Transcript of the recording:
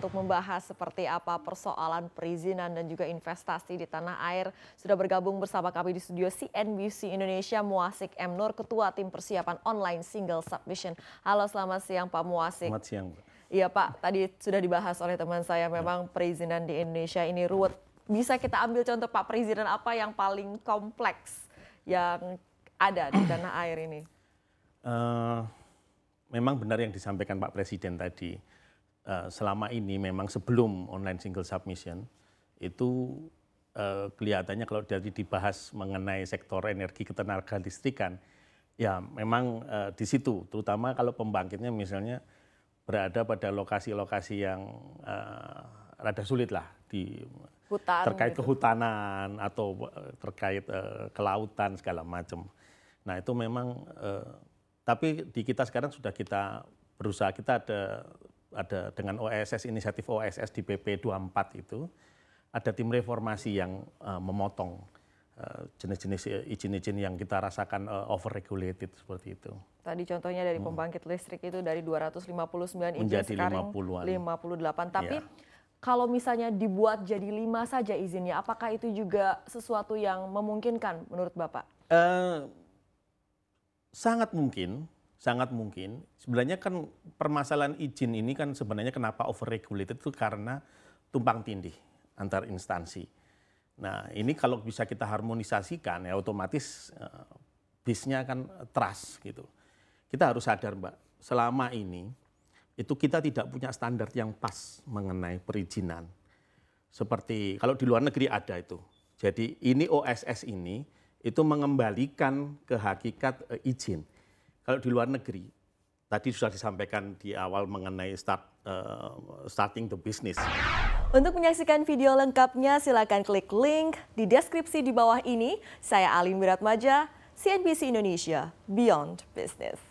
untuk membahas seperti apa persoalan perizinan dan juga investasi di tanah air. Sudah bergabung bersama kami di studio CNBC Indonesia Muasik M. Nur, Ketua Tim Persiapan Online Single Submission. Halo selamat siang Pak Muasik. Selamat siang Iya Pak, tadi sudah dibahas oleh teman saya ya. memang perizinan di Indonesia ini ruwet. Bisa kita ambil contoh Pak perizinan apa yang paling kompleks yang ada di tanah air ini? Uh, memang benar yang disampaikan Pak Presiden tadi Eh, selama ini memang sebelum online single submission itu eh, kelihatannya kalau dari dibahas mengenai sektor energi ketenaga listrikan ya memang eh, di situ terutama kalau pembangkitnya misalnya berada pada lokasi-lokasi yang uh, rada sulit lah di Hutan, terkait gitu. kehutanan atau terkait uh, kelautan segala macam. Nah itu memang uh, tapi di kita sekarang sudah kita berusaha kita ada ada dengan OSS inisiatif OSS di PP 24 itu ada tim reformasi yang uh, memotong eh, jenis-jenis eh, izin-izin yang kita rasakan uh, overregulated seperti itu. Tadi contohnya dari hmm. pembangkit hmm. listrik itu dari 259 izin Menjadi sekarang 50 -an. 58. Tapi ya. kalau misalnya dibuat jadi lima saja izinnya, apakah itu juga sesuatu yang memungkinkan menurut Bapak? Uh, sangat mungkin sangat mungkin. Sebenarnya kan permasalahan izin ini kan sebenarnya kenapa overregulated itu karena tumpang tindih antar instansi. Nah ini kalau bisa kita harmonisasikan ya otomatis uh, eh, bisnya akan trust gitu. Kita harus sadar Mbak, selama ini itu kita tidak punya standar yang pas mengenai perizinan. Seperti kalau di luar negeri ada itu. Jadi ini OSS ini itu mengembalikan ke hakikat eh, izin kalau di luar negeri, tadi sudah disampaikan di awal mengenai start uh, starting the business. Untuk menyaksikan video lengkapnya silakan klik link di deskripsi di bawah ini. Saya Alin Wiratmaja, CNBC Indonesia, Beyond Business.